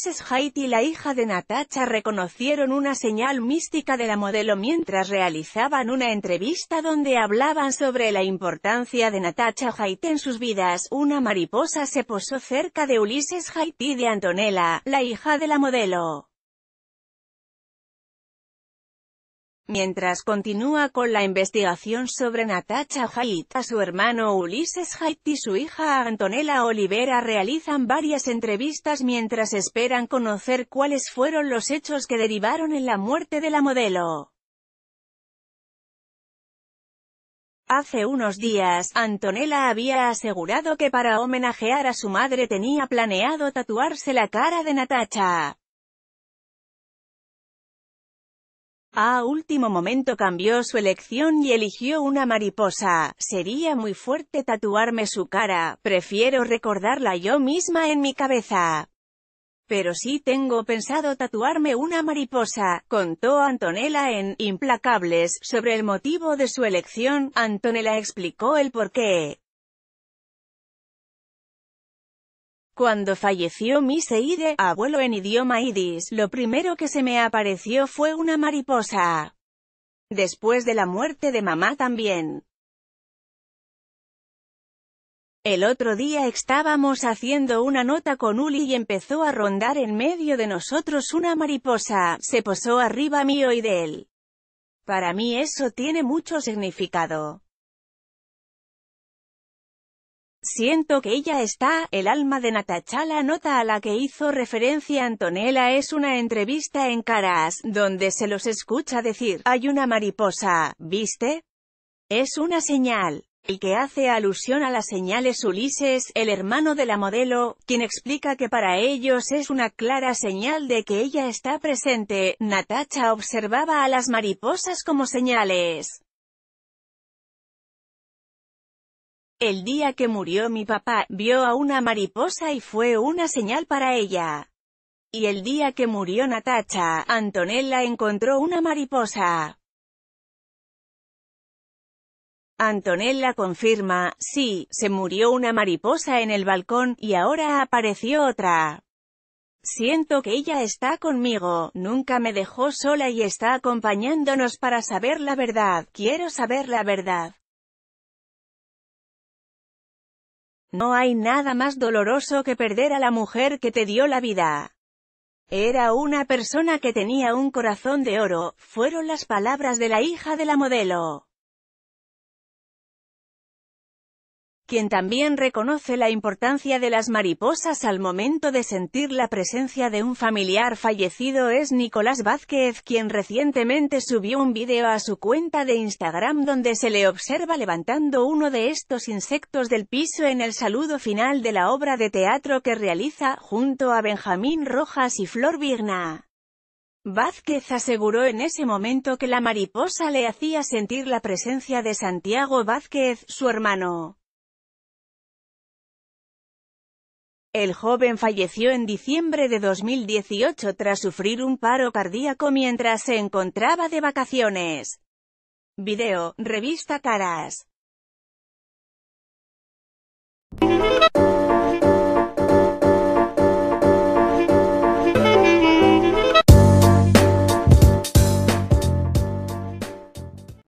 Ulises Haiti y la hija de Natacha reconocieron una señal mística de la modelo mientras realizaban una entrevista donde hablaban sobre la importancia de Natacha Haidt en sus vidas. Una mariposa se posó cerca de Ulises Haidt de Antonella, la hija de la modelo. mientras continúa con la investigación sobre Natacha Haidt, a su hermano Ulises Haidt y su hija Antonella Olivera realizan varias entrevistas mientras esperan conocer cuáles fueron los hechos que derivaron en la muerte de la modelo. Hace unos días, Antonella había asegurado que para homenajear a su madre tenía planeado tatuarse la cara de Natacha. A último momento cambió su elección y eligió una mariposa. Sería muy fuerte tatuarme su cara, prefiero recordarla yo misma en mi cabeza. Pero sí tengo pensado tatuarme una mariposa, contó Antonella en Implacables. Sobre el motivo de su elección, Antonella explicó el porqué. Cuando falleció mi seide, abuelo en idioma idis, lo primero que se me apareció fue una mariposa. Después de la muerte de mamá también. El otro día estábamos haciendo una nota con Uli y empezó a rondar en medio de nosotros una mariposa, se posó arriba mío y de él. Para mí eso tiene mucho significado. Siento que ella está, el alma de Natacha. La nota a la que hizo referencia Antonella es una entrevista en Caras, donde se los escucha decir, hay una mariposa, ¿viste? Es una señal. El que hace alusión a las señales Ulises, el hermano de la modelo, quien explica que para ellos es una clara señal de que ella está presente. Natacha observaba a las mariposas como señales. El día que murió mi papá, vio a una mariposa y fue una señal para ella. Y el día que murió Natacha, Antonella encontró una mariposa. Antonella confirma, sí, se murió una mariposa en el balcón, y ahora apareció otra. Siento que ella está conmigo, nunca me dejó sola y está acompañándonos para saber la verdad, quiero saber la verdad. No hay nada más doloroso que perder a la mujer que te dio la vida. Era una persona que tenía un corazón de oro, fueron las palabras de la hija de la modelo. quien también reconoce la importancia de las mariposas al momento de sentir la presencia de un familiar fallecido es Nicolás Vázquez, quien recientemente subió un video a su cuenta de Instagram donde se le observa levantando uno de estos insectos del piso en el saludo final de la obra de teatro que realiza, junto a Benjamín Rojas y Flor Vigna. Vázquez aseguró en ese momento que la mariposa le hacía sentir la presencia de Santiago Vázquez, su hermano. El joven falleció en diciembre de 2018 tras sufrir un paro cardíaco mientras se encontraba de vacaciones. Video, revista Caras.